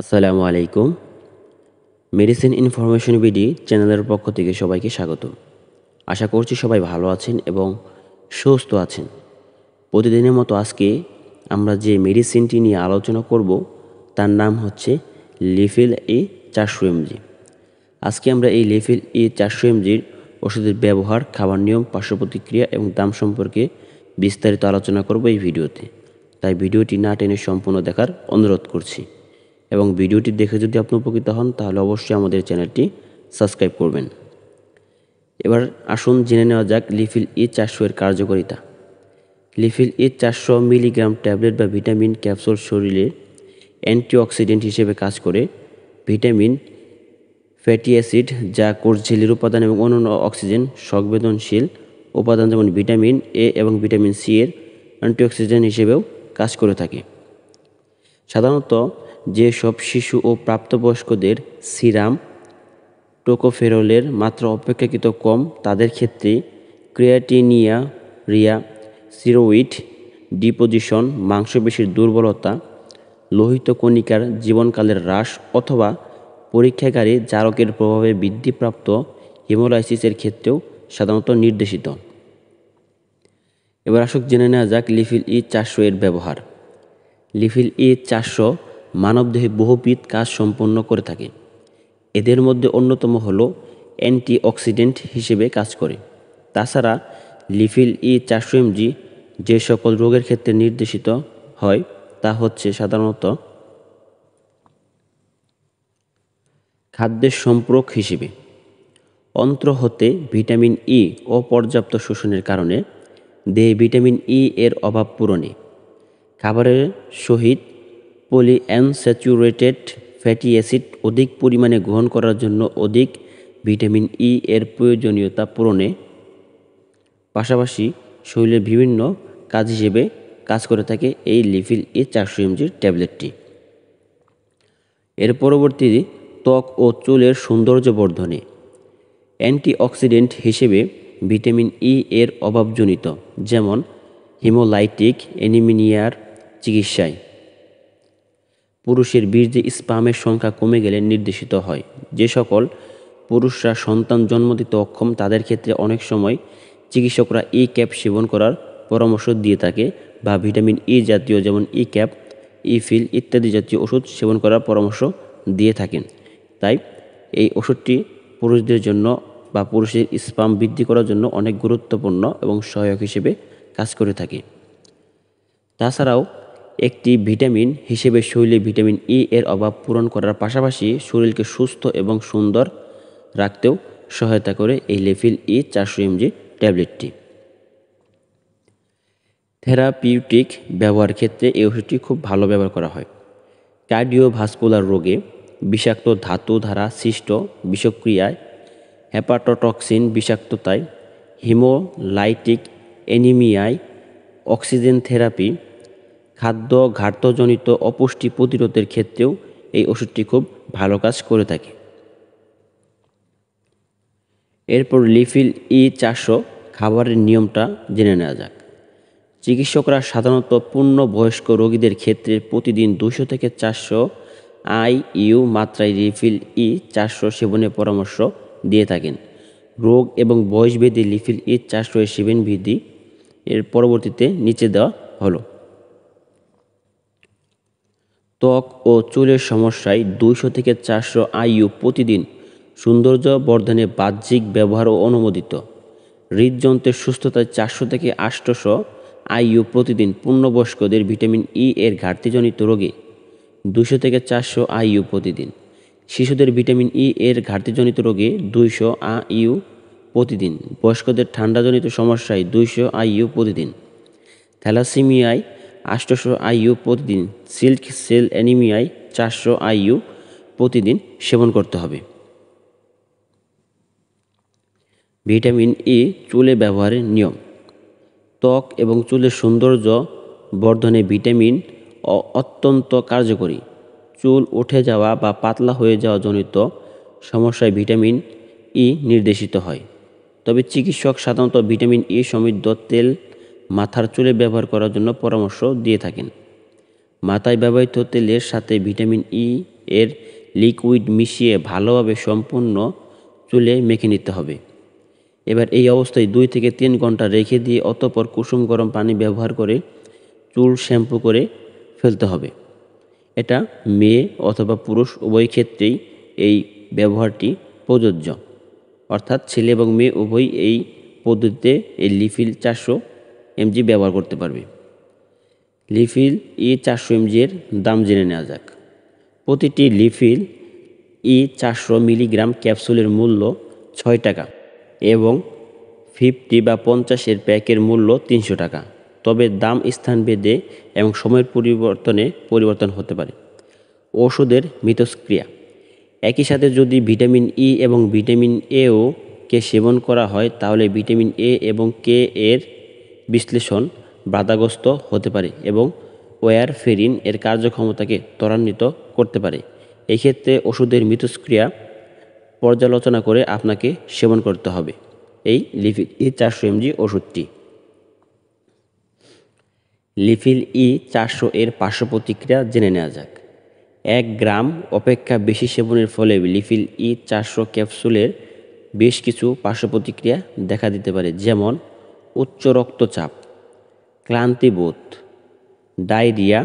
আসসালামু আলাইকুম medicine information BD চ্যানেলের পক্ষ থেকে সবাইকে স্বাগত আশা করছি সবাই ভালো আছেন এবং সুস্থ আছেন প্রতিদিনের মতো আজকে আমরা যে মেডিসিনটি নিয়ে আলোচনা করব তার নাম হচ্ছে লিফিল ই চারশো এমজি আজকে আমরা এই লিফিল ই চারশো এমজির ওষুধের ব্যবহার খাবার নিয়ম পার্শ্ব প্রতিক্রিয়া এবং দাম সম্পর্কে বিস্তারিত আলোচনা করব এই ভিডিওতে তাই ভিডিওটি না টেনে সম্পূর্ণ দেখার অনুরোধ করছি এবং ভিডিওটি দেখে যদি আপনি উপকৃত হন তাহলে অবশ্যই আমাদের চ্যানেলটি সাবস্ক্রাইব করবেন এবার আসুন জেনে নেওয়া যাক লিফিল ই চারশো এর কার্যকারিতা লিফিল ই চারশো মিলিগ্রাম ট্যাবলেট বা ভিটামিন ক্যাপসুল শরীরে অ্যান্টিঅক্সিডেন্ট হিসেবে কাজ করে ভিটামিন ফ্যাটি অ্যাসিড যা কোর্ঝিলির উপাদান এবং অন্যান্য অক্সিজেন সংবেদনশীল উপাদান যেমন ভিটামিন এ এবং ভিটামিন সি এর অ্যান্টিঅক্সিডেন্ট হিসেবেও কাজ করে থাকে সাধারণত যে সব শিশু ও প্রাপ্তবয়স্কদের সিরাম টোকোফেরলের মাত্রা অপেক্ষাকৃত কম তাদের ক্ষেত্রে ক্রিয়াটিনিয়া রিয়া সিরোইট ডিপোজিশন মাংসপেশির দুর্বলতা লোহিত কণিকার জীবনকালের হ্রাস অথবা পরীক্ষাকারী জারকের প্রভাবে বৃদ্ধিপ্রাপ্ত হিমোলাইসিসের ক্ষেত্রেও সাধারণত নির্দেশিত এবার আসুক জেনে নেওয়া যাক লিফিল ই চারশো এর ব্যবহার লিফিল ই চারশো মানবদেহে বহুবিধ কাজ সম্পন্ন করে থাকে এদের মধ্যে অন্যতম হল অ্যান্টিঅক্সিডেন্ট হিসেবে কাজ করে তাছাড়া লিফিল ই চারশো এমজি যে সকল রোগের ক্ষেত্রে নির্দেশিত হয় তা হচ্ছে সাধারণত খাদ্যের সম্পর্ক হিসেবে অন্ত্র হতে ভিটামিন ই অপর্যাপ্ত শোষণের কারণে দেহে ভিটামিন ই এর অভাব পূরণে খাবারের সহিত পলিঅ্যানস্যাচুরেটেড ফ্যাটি অ্যাসিড অধিক পরিমাণে গ্রহণ করার জন্য অধিক ভিটামিন ই e এর প্রয়োজনীয়তা পূরণে পাশাপাশি শরীরের বিভিন্ন কাজ হিসেবে কাজ করে থাকে এই লিফিল ই e চারশো এমজির ট্যাবলেটটি এর পরবর্তী ত্বক ও চুলের সৌন্দর্য বর্ধনে অ্যান্টিঅক্সিডেন্ট হিসেবে ভিটামিন ই e এর অভাবজনিত যেমন হিমোলাইটিক অ্যানিমিনিয়ার চিকিৎসায় পুরুষের বীর্যে স্পামের সংখ্যা কমে গেলে নির্দেশিত হয় যে সকল পুরুষরা সন্তান জন্ম দিতে অক্ষম তাদের ক্ষেত্রে অনেক সময় চিকিৎসকরা ই ক্যাপ সেবন করার পরামর্শ দিয়ে থাকে বা ভিটামিন ই e জাতীয় যেমন ই ক্যাপ ই ফিল ইত্যাদি জাতীয় ওষুধ সেবন করার পরামর্শ দিয়ে থাকেন তাই এই ওষুধটি পুরুষদের জন্য বা পুরুষের স্পাম বৃদ্ধি করার জন্য অনেক গুরুত্বপূর্ণ এবং সহায়ক হিসেবে কাজ করে থাকে তাছাড়াও একটি ভিটামিন হিসেবে শরীরে ভিটামিন ই e এর অভাব পূরণ করার পাশাপাশি শরীরকে সুস্থ এবং সুন্দর রাখতেও সহায়তা করে এই লেফিল ই e চারশো এমজি ট্যাবলেটটি থেরাপিউটিক ব্যবহার ক্ষেত্রে এই ওষুধটি খুব ভালো ব্যবহার করা হয় কার্ডিওভাস্কুলার রোগে বিষাক্ত ধাতু ধারা সৃষ্ট বিষক্রিয়ায় হ্যাপাটোটক্সিন বিষাক্ততায় হিমোলাইটিক অ্যানিমিয়ায় অক্সিজেন থেরাপি খাদ্য ঘাটতজনিত অপুষ্টি প্রতিরোধের ক্ষেত্রেও এই ওষুধটি খুব ভালো কাজ করে থাকে এরপর লিফিল ই চারশো খাবারের নিয়মটা জেনে নেওয়া যাক চিকিৎসকরা সাধারণত পূর্ণ বয়স্ক রোগীদের ক্ষেত্রে প্রতিদিন দুশো থেকে চারশো আই ইউ মাত্রায় লিফিল ই চারশো সেবনের পরামর্শ দিয়ে থাকেন রোগ এবং বয়সভেদে লিফিল ই চারশো এর সেবন এর পরবর্তীতে নিচে দেওয়া হলো ত্বক ও চুলের সমস্যায় দুইশো থেকে চারশো আইইউ প্রতিদিন সৌন্দর্য বর্ধনে বাহ্যিক ব্যবহারও অনুমোদিত হৃদযন্ত্রের সুস্থতায় চারশো থেকে আষ্টশো আইইউ প্রতিদিন পূর্ণবয়স্কদের ভিটামিন ই e এর ঘাটতিজনিত রোগে দুশো থেকে চারশো আইইউ প্রতিদিন শিশুদের ভিটামিন ই e এর ঘাটতিজনিত রোগে দুইশো আইইউ প্রতিদিন বয়স্কদের ঠান্ডাজনিত সমস্যায় দুইশো আইইউ প্রতিদিন থ্যালাসিমিয়ায় আষ্টশো আইইউ প্রতিদিন সিল্ক সেল অ্যানিমিয়ায় চারশো আইইউ প্রতিদিন সেবন করতে হবে ভিটামিন ই চুলে ব্যবহারের নিয়ম ত্বক এবং চুলের সৌন্দর্য বর্ধনে ভিটামিন অত্যন্ত কার্যকরী চুল উঠে যাওয়া বা পাতলা হয়ে যাওয়া জনিত সমস্যায় ভিটামিন ই নির্দেশিত হয় তবে চিকিৎসক সাধারণত ভিটামিন ই সমৃদ্ধ তেল মাথার চুলে ব্যবহার করার জন্য পরামর্শ দিয়ে থাকেন মাথায় ব্যবহৃত তেলের সাথে ভিটামিন ই e এর লিকুইড মিশিয়ে ভালোভাবে সম্পূর্ণ চুলে মেখে নিতে হবে এবার এই অবস্থায় দুই থেকে তিন ঘন্টা রেখে দিয়ে অতপর কুসুম গরম পানি ব্যবহার করে চুল শ্যাম্পু করে ফেলতে হবে এটা মেয়ে অথবা পুরুষ উভয় ক্ষেত্রেই এই ব্যবহারটি প্রযোজ্য অর্থাৎ ছেলে এবং মেয়ে উভয়ই এই পদ্ধতিতে এই লিফিল চাষও এমজি ব্যবহার করতে পারবে লিফিল ই e চারশো এমজির দাম জেনে নেওয়া যাক প্রতিটি লিফিল ই e চারশো মিলিগ্রাম ক্যাপসুলের মূল্য ছয় টাকা এবং ফিফটি বা পঞ্চাশের প্যাকের মূল্য তিনশো টাকা তবে দাম স্থান স্থানভেদে এবং সময়ের পরিবর্তনে পরিবর্তন হতে পারে ওষুধের মিথস্ক্রিয়া একই সাথে যদি ভিটামিন ই e এবং ভিটামিন এও কে সেবন করা হয় তাহলে ভিটামিন এ এবং কে এর বিশ্লেষণ বাধাগ্রস্ত হতে পারে এবং ওয়ার ফেরিন এর কার্যক্ষমতাকে ত্বরান্বিত করতে পারে এক্ষেত্রে ওষুধের মৃতস্ক্রিয়া পর্যালোচনা করে আপনাকে সেবন করতে হবে এই লিফিল ই চারশো এমজি ওষুধটি লিফিল ই চারশো এর পার্শ্ব প্রতিক্রিয়া জেনে নেওয়া যাক এক গ্রাম অপেক্ষা বেশি সেবনের ফলে লিফিল ই চারশো ক্যাপসুলের বেশ কিছু পার্শ্ব প্রতিক্রিয়া দেখা দিতে পারে যেমন উচ্চ রক্তচাপ ক্লান্তিবোধ ডায়রিয়া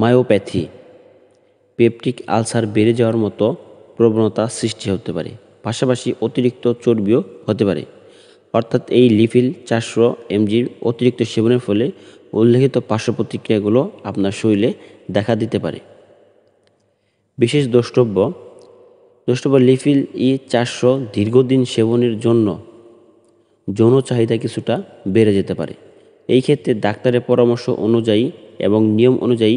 মায়োপ্যাথি পেপটিক আলসার বেড়ে যাওয়ার মতো প্রবণতা সৃষ্টি হতে পারে পাশাপাশি অতিরিক্ত চর্বিও হতে পারে অর্থাৎ এই লিফিল চারশো এমজির অতিরিক্ত সেবনের ফলে উল্লেখিত পার্শ্ব প্রতিক্রিয়াগুলো আপনার শরীরে দেখা দিতে পারে বিশেষ দ্রষ্টব্য দ্রষ্টব্য লিফিল ই চারশো দীর্ঘদিন সেবনের জন্য যৌন চাহিদা কিছুটা বেড়ে যেতে পারে এই ক্ষেত্রে ডাক্তারের পরামর্শ অনুযায়ী এবং নিয়ম অনুযায়ী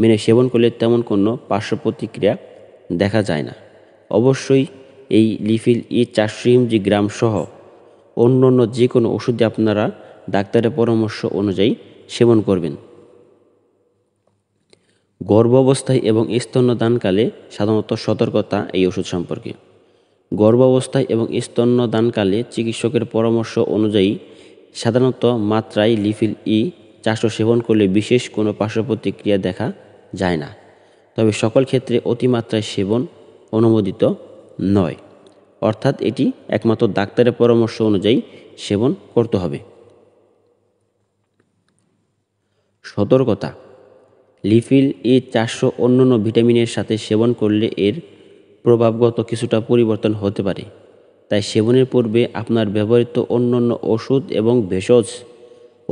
মেনে সেবন করলে তেমন কোনো পার্শ্ব প্রতিক্রিয়া দেখা যায় না অবশ্যই এই লিফিল ই চারশো জি গ্রাম সহ অন্য অন্য যে কোনো ওষুধে আপনারা ডাক্তারের পরামর্শ অনুযায়ী সেবন করবেন গর্ভ অবস্থায় এবং স্তন্যদানকালে সাধারণত সতর্কতা এই ওষুধ সম্পর্কে গর্ভাবস্থায় এবং স্তন্যদানকালে চিকিৎসকের পরামর্শ অনুযায়ী সাধারণত মাত্রায় লিফিল ই চারশো সেবন করলে বিশেষ কোনো পার্শ্ব প্রতিক্রিয়া দেখা যায় না তবে সকল ক্ষেত্রে অতিমাত্রায় সেবন অনুমোদিত নয় অর্থাৎ এটি একমাত্র ডাক্তারের পরামর্শ অনুযায়ী সেবন করতে হবে সতর্কতা লিফিল ই চারশো অন্যান্য ভিটামিনের সাথে সেবন করলে এর প্রভাবগত কিছুটা পরিবর্তন হতে পারে তাই সেবনের পূর্বে আপনার ব্যবহৃত অন্যান্য ওষুধ এবং ভেষজ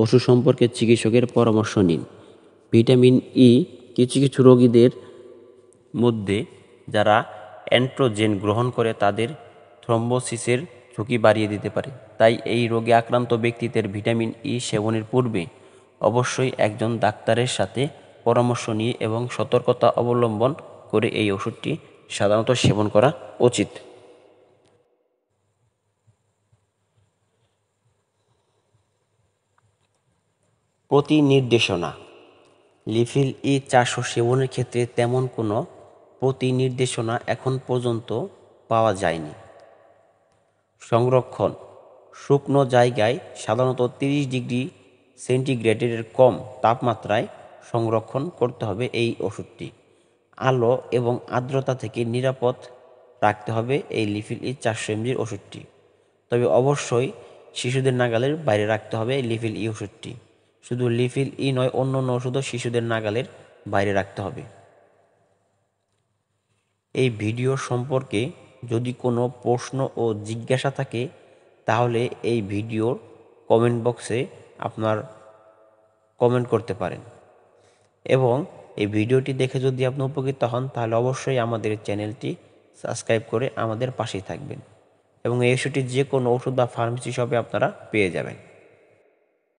ওষুধ সম্পর্কে চিকিৎসকের পরামর্শ নিন ভিটামিন ই কিছু কিছু রোগীদের মধ্যে যারা অ্যান্ট্রোজেন গ্রহণ করে তাদের থ্রম্বোসিসের ঝুঁকি বাড়িয়ে দিতে পারে তাই এই রোগে আক্রান্ত ব্যক্তিদের ভিটামিন ই সেবনের পূর্বে অবশ্যই একজন ডাক্তারের সাথে পরামর্শ নিয়ে এবং সতর্কতা অবলম্বন করে এই ওষুধটি সাধারণত সেবন করা উচিত প্রতি নির্দেশনা লিফিল ই চাষ ও সেবনের ক্ষেত্রে তেমন কোনো প্রতি নির্দেশনা এখন পর্যন্ত পাওয়া যায়নি সংরক্ষণ শুকনো জায়গায় সাধারণত তিরিশ ডিগ্রি সেন্টিগ্রেডের কম তাপমাত্রায় সংরক্ষণ করতে হবে এই ওষুধটি আলো এবং আর্দ্রতা থেকে নিরাপদ রাখতে হবে এই লিফিল ই চারশো এমজির ওষুধটি তবে অবশ্যই শিশুদের নাগালের বাইরে রাখতে হবে এই লিফিল ই ওষুধটি শুধু লিফিল ই নয় অন্য অন্য ওষুধও শিশুদের নাগালের বাইরে রাখতে হবে এই ভিডিও সম্পর্কে যদি কোনো প্রশ্ন ও জিজ্ঞাসা থাকে তাহলে এই ভিডিওর কমেন্ট বক্সে আপনার কমেন্ট করতে পারেন এবং এই ভিডিওটি দেখে যদি আপনি উপকৃত হন তাহলে অবশ্যই আমাদের চ্যানেলটি সাবস্ক্রাইব করে আমাদের পাশেই থাকবেন এবং এই ওষুধটি যে কোনো ওষুধ বা ফার্মেসি শপে আপনারা পেয়ে যাবেন